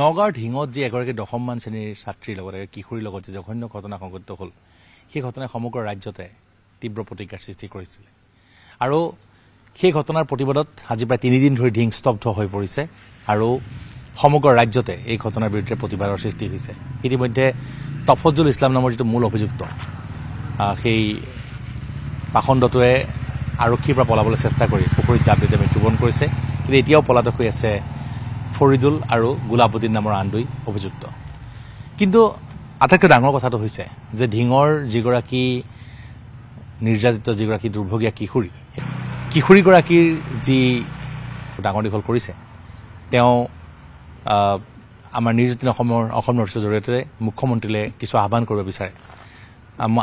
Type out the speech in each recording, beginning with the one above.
নগাঁৱৰ ঢিঙত যি এগৰাকী দশমমান শ্ৰেণীৰ ছাত্ৰীৰ লগত কিশোৰীৰ লগত যি জঘন্য ঘটনা সংঘটিত হ'ল সেই ঘটনাই সমগ্ৰ ৰাজ্যতে তীব্ৰ প্ৰতিজ্ঞাৰ সৃষ্টি কৰিছিলে আৰু সেই ঘটনাৰ প্ৰতিবাদত আজি প্ৰায় তিনিদিন ধৰি ঢিং স্তব্ধ হৈ পৰিছে আৰু সমগ্ৰ ৰাজ্যতে এই ঘটনাৰ বিৰুদ্ধে প্ৰতিবাদৰ সৃষ্টি হৈছে ইতিমধ্যে তফজুল ইছলাম নামৰ যিটো মূল অভিযুক্ত সেই পাখণ্ডটোৱে আৰক্ষীৰ পৰা পলাবলৈ চেষ্টা কৰি পুখুৰীত জাপ দিয়ে মৃত্যুবৰণ কৰিছে কিন্তু এতিয়াও পলাতক হৈ আছে ফৰিদুল আৰু গুলাবুদ্দিন নামৰ আন দুই অভিযুক্ত কিন্তু আটাইতকৈ ডাঙৰ কথাটো হৈছে যে ঢিঙৰ যিগৰাকী নিৰ্যাতিত যিগৰাকী দুৰ্ভগীয়া কিশোৰী কিশোৰীগৰাকীৰ যি ডাঙৰ দীঘল কৰিছে তেওঁ আমাৰ নিৰ্যাতন অসমৰ অসম নৰ্চৰ জৰিয়তে মুখ্যমন্ত্ৰীলৈ কিছু আহ্বান কৰিব বিচাৰে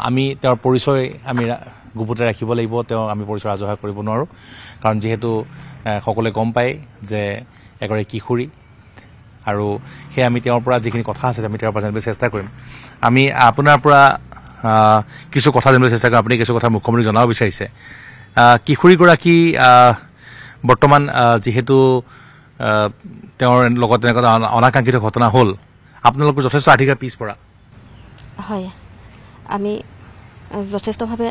আমি তেওঁৰ পৰিচয় আমি গুপুতে ৰাখিব লাগিব তেওঁ আমি পৰিচয় ৰাজহুৱা কৰিব নোৱাৰোঁ কাৰণ যিহেতু সকলোৱে গম পায় যে এগৰাকী কিশোৰী আৰু সেয়ে আমি তেওঁৰ পৰা যিখিনি কথা আছে আমি তেওঁৰ পৰা জানিবলৈ চেষ্টা কৰিম আমি আপোনাৰ পৰা কিছু কথা জানিবলৈ চেষ্টা কৰিম আপুনি কিছু কথা মুখ্যমন্ত্ৰীক জনাব বিচাৰিছে কিশোৰীগৰাকী বৰ্তমান যিহেতু তেওঁৰ লগত তেনেকুৱা অনাকাংক্ষিত ঘটনা হ'ল আপোনালোকৰ যথেষ্ট আধিকাৰ পিছপৰা হয় আমি যথেষ্টভাৱে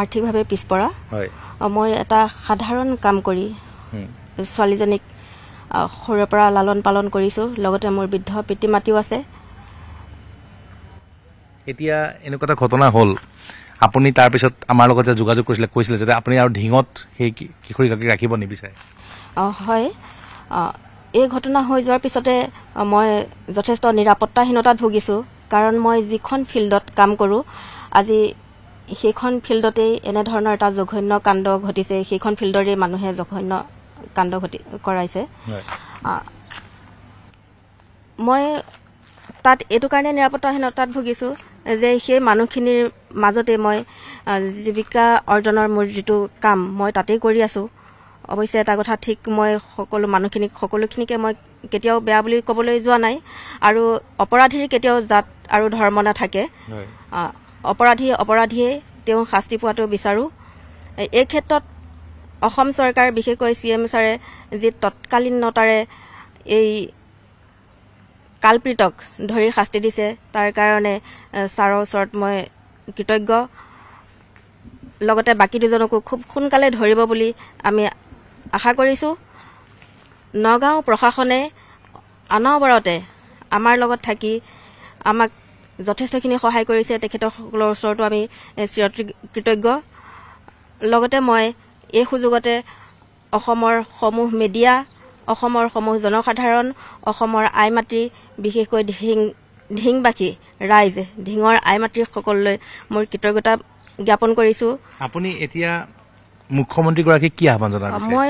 আৰ্থিকভাৱে পিছপৰা হয় মই এটা সাধাৰণ কাম কৰি ছোৱালীজনীক সৰুৰে পৰা লালন পালন কৰিছোঁ লগতে মোৰ বৃদ্ধ পিতৃ মাতৃও আছে এতিয়া এনেকুৱা এটা ঘটনা হ'ল আপুনি তাৰপিছত আমাৰ লগত যে যোগাযোগ কৰিছিলে কৈছিলে যে আপুনি আৰু ঢিঙত সেই কিশোৰীগৰাকীক ৰাখিব নিবিচাৰে অঁ হয় এই ঘটনা হৈ যোৱাৰ পিছতে মই যথেষ্ট নিৰাপত্তাহীনতাত ভুগিছোঁ কাৰণ মই যিখন ফিল্ডত কাম কৰোঁ আজি সেইখন ফিল্ডতেই এনেধৰণৰ এটা জঘন্য কাণ্ড ঘটিছে সেইখন ফিল্ডৰে মানুহে জঘন্য কাণ্ড ঘটি কৰাইছে মই তাত এইটো কাৰণে নিৰাপত্তাহীনতাত ভুগিছোঁ যে সেই মানুহখিনিৰ মাজতে মই জীৱিকা অৰ্জনৰ মোৰ যিটো কাম মই তাতেই কৰি আছোঁ অৱশ্যে এটা কথা ঠিক মই সকলো মানুহখিনিক সকলোখিনিকে মই কেতিয়াও বেয়া বুলি ক'বলৈ যোৱা নাই আৰু অপৰাধীৰ কেতিয়াও জাত আৰু ধৰ্ম নাথাকে অপৰাধী অপৰাধীয়ে তেওঁ শাস্তি পোৱাটো বিচাৰোঁ এই ক্ষেত্ৰত অসম চৰকাৰ বিশেষকৈ চি এম ছাৰে যি তৎকালীনতাৰে এই কালপ্ৰীতক ধৰি শাস্তি দিছে তাৰ কাৰণে ছাৰৰ ওচৰত মই কৃতজ্ঞ লগতে বাকী দুজনকো খুব সোনকালে ধৰিব বুলি আমি আশা কৰিছোঁ নগাঁও প্ৰশাসনে অনবৰতে আমাৰ লগত থাকি আমাক যথেষ্টখিনি সহায় কৰিছে তেখেতসকলৰ ওচৰতো আমি চিৰ কৃতজ্ঞ লগতে মই এই সুযোগতে অসমৰ সমূহ মিডিয়া অসমৰ সমূহ জনসাধাৰণ অসমৰ আই মাতৃ বিশেষকৈ ঢিং ঢিংবাসী ৰাইজ ঢিঙৰ আই মাতৃসকললৈ মোৰ কৃতজ্ঞতা জ্ঞাপন কৰিছোঁ আপুনি এতিয়া মুখ্যমন্ত্ৰীগৰাকীক কি আহ্বান জনাব মই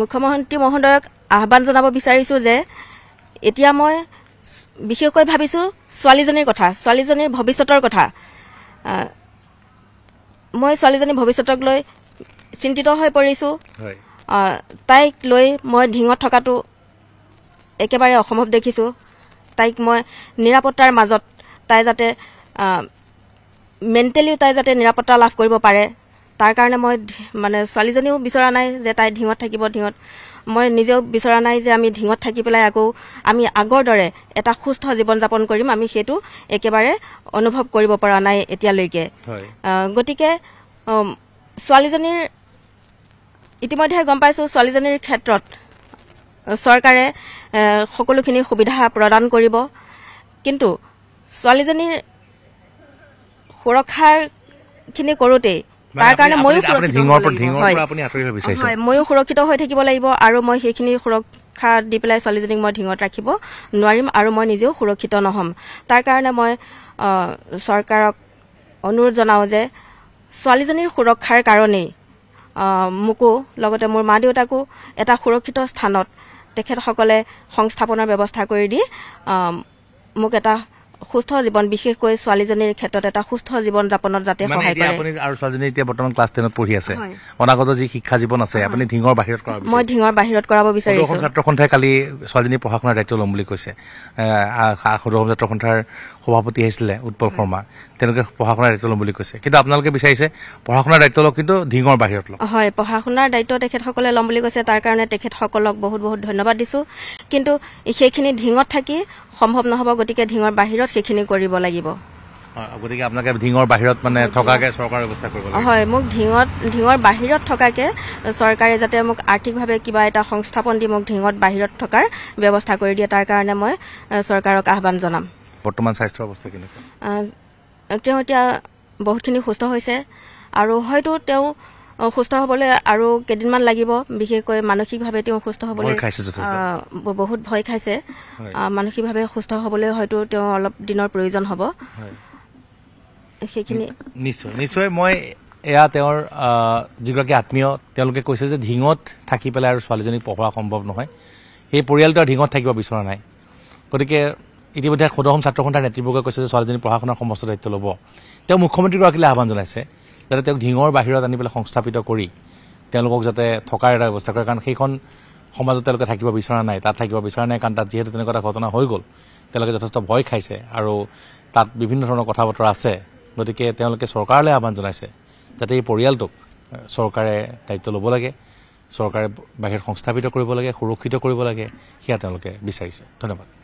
মুখ্যমন্ত্ৰী মহোদয়ক আহ্বান জনাব বিচাৰিছোঁ যে এতিয়া মই বিশেষকৈ ভাবিছোঁ ছোৱালীজনীৰ কথা ছোৱালীজনীৰ ভৱিষ্যতৰ কথা মই ছোৱালীজনীৰ ভৱিষ্যতক লৈ চিন্তিত হৈ পৰিছোঁ তাইক লৈ মই ঢিঙত থকাটো একেবাৰে অসম্ভৱ দেখিছোঁ তাইক মই নিৰাপত্তাৰ মাজত তাই যাতে মেণ্টেলিও তাই যাতে নিৰাপত্তা লাভ কৰিব পাৰে তাৰ কাৰণে মই মানে ছোৱালীজনীও বিচৰা নাই যে তাই ঢিঙত থাকিব ঢিঙত মই নিজেও বিচৰা নাই যে আমি ঢিঙত থাকি পেলাই আকৌ আমি আগৰ দৰে এটা সুস্থ জীৱন যাপন কৰিম আমি সেইটো একেবাৰে অনুভৱ কৰিব পৰা নাই এতিয়ালৈকে গতিকে ছোৱালীজনীৰ ইতিমধ্যে গম পাইছোঁ ছোৱালীজনীৰ ক্ষেত্ৰত চৰকাৰে সকলোখিনি সুবিধা প্ৰদান কৰিব কিন্তু ছোৱালীজনীৰ সুৰক্ষাখিনি কৰোঁতেই তাৰ কাৰণে ময়ো হয় ময়ো সুৰক্ষিত হৈ থাকিব লাগিব আৰু মই সেইখিনি সুৰক্ষা দি পেলাই ছোৱালীজনীক মই ঢিঙত ৰাখিব নোৱাৰিম আৰু মই নিজেও সুৰক্ষিত নহ'ম তাৰ কাৰণে মই চৰকাৰক অনুৰোধ জনাওঁ যে ছোৱালীজনীৰ সুৰক্ষাৰ কাৰণেই মোকো লগতে মোৰ মা দেউতাকো এটা সুৰক্ষিত স্থানত তেখেতসকলে সংস্থাপনৰ ব্যৱস্থা কৰি দি মোক এটা সুস্থ জীৱন বিশেষকৈ ছোৱালীজনীৰ ক্ষেত্ৰত এটা সুস্থ জীৱন যাপনত যাতে মই ধিঙৰ বাহিৰত কৰাব বিচাৰিছো সভাপতি আহিছিলে উৎপল শৰ্মা তেওঁলোকে পঢ়া শুনাৰ দায়িত্ব ল'ম বুলি কৈছে কিন্তু আপোনালোকে বিচাৰিছে পঢ়া শুনাৰ দায়িত্ব কিন্তু ধিঙৰ বাহিৰত লওক হয় পঢ়া শুনাৰ দায়িত্ব তেখেতসকলে ল'ম কৈছে তাৰ কাৰণে তেখেতসকলক বহুত বহুত ধন্যবাদ দিছোঁ কিন্তু সেইখিনি ধিঙত থাকি সম্ভৱ নহ'ব গতিকে ঢিঙৰ বাহিৰত সেইখিনি কৰিব লাগিব হয় মোক ঢিঙত ঢিঙৰ বাহিৰত থকাকে চৰকাৰে যাতে মোক আৰ্থিকভাৱে কিবা এটা সংস্থাপন দি মোক ঢিঙত বাহিৰত থকাৰ ব্যৱস্থা কৰি দিয়ে তাৰ কাৰণে মই চৰকাৰক আহ্বান জনাম বৰ্তমান স্বাস্থ্যৰ অৱস্থা কেনেকুৱা তেওঁ এতিয়া বহুতখিনি সুস্থ হৈছে আৰু হয়তো তেওঁ সুস্থ হবলৈ আৰু কেইদিনমান লাগিব বিশেষকৈ মানসিকভাৱে তেওঁ সুস্থ হবলৈ বহুত ভয় খাইছে মানসিকভাৱে সুস্থ হবলৈ হয়তো তেওঁ অলপ দিনৰ প্ৰয়োজন হব সেইখিনি নিশ্চয় নিশ্চয় মই এয়া তেওঁৰ যিগৰাকী আত্মীয় তেওঁলোকে কৈছে যে ঢিঙত থাকি পেলাই আৰু ছোৱালীজনীক পঢ়োৱা সম্ভৱ নহয় সেই পৰিয়ালটো আৰু ঢিঙত থাকিব বিচৰা নাই গতিকে ইতিমধ্যে সদহম ছাত্ৰ সন্থাৰ নেতৃবৰ্গই কৈছে যে ছোৱালীজনী পঢ়া শুনাৰ সমস্ত দায়িত্ব ল'ব তেওঁ মুখ্যমন্ত্ৰীগৰাকীলৈ আহ্বান জনাইছে যাতে তেওঁক ঢিঙৰ বাহিৰত আনি পেলাই সংস্থাপিত কৰি তেওঁলোকক যাতে থকাৰ এটা ব্যৱস্থা কৰে কাৰণ সেইখন সমাজত তেওঁলোকে থাকিব বিচৰা নাই তাত থাকিব বিচৰা নাই কাৰণ তাত যিহেতু তেনেকুৱা এটা ঘটনা হৈ গ'ল তেওঁলোকে যথেষ্ট ভয় খাইছে আৰু তাত বিভিন্ন ধৰণৰ কথা বতৰা আছে গতিকে তেওঁলোকে চৰকাৰলৈ আহ্বান জনাইছে যাতে এই পৰিয়ালটোক চৰকাৰে দায়িত্ব ল'ব লাগে চৰকাৰে বাহিৰত সংস্থাপিত কৰিব লাগে সুৰক্ষিত কৰিব লাগে সেয়া তেওঁলোকে বিচাৰিছে ধন্যবাদ